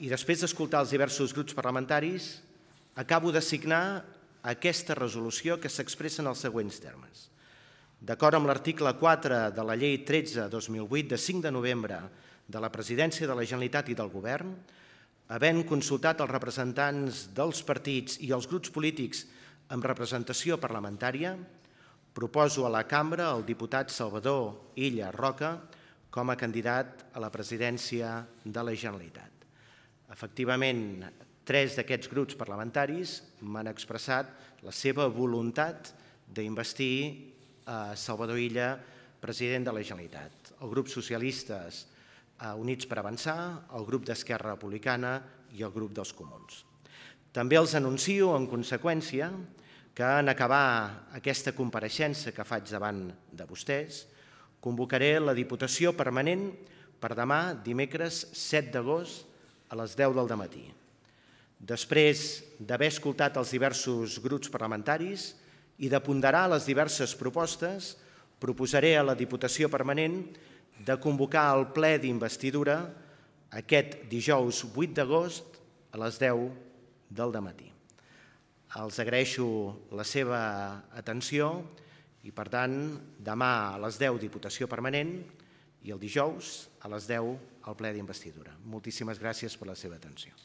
i després d'escoltar els diversos grups parlamentaris, acabo de signar aquesta resolució que s'expressa en els següents termes. D'acord amb l'article 4 de la llei 13-2008 de 5 de novembre de la presidència de la Generalitat i del Govern, havent consultat els representants dels partits i els grups polítics amb representació parlamentària, proposo a la cambra el diputat Salvador Illa Roca com a candidat a la presidència de la Generalitat. Efectivament, tres d'aquests grups parlamentaris m'han expressat la seva voluntat d'investir Salvador Illa president de la Generalitat. El grup socialistes eh, Units per Avançar, el grup d'Esquerra Republicana i el grup dels Comuns. També els anuncio, en conseqüència, que en acabar aquesta compareixença que faig davant de vostès, convocaré la Diputació Permanent per demà, dimecres 7 d'agost, a les 10 del matí. Després d'haver escoltat els diversos grups parlamentaris i de ponderar les diverses propostes, proposaré a la Diputació Permanent de convocar el ple d'investidura aquest dijous 8 d'agost a les 10 del matí. Els agraeixo la seva atenció i, per tant, demà a les 10, Diputació Permanent, i el dijous a les 10 al ple d'investidura. Moltíssimes gràcies per la seva atenció.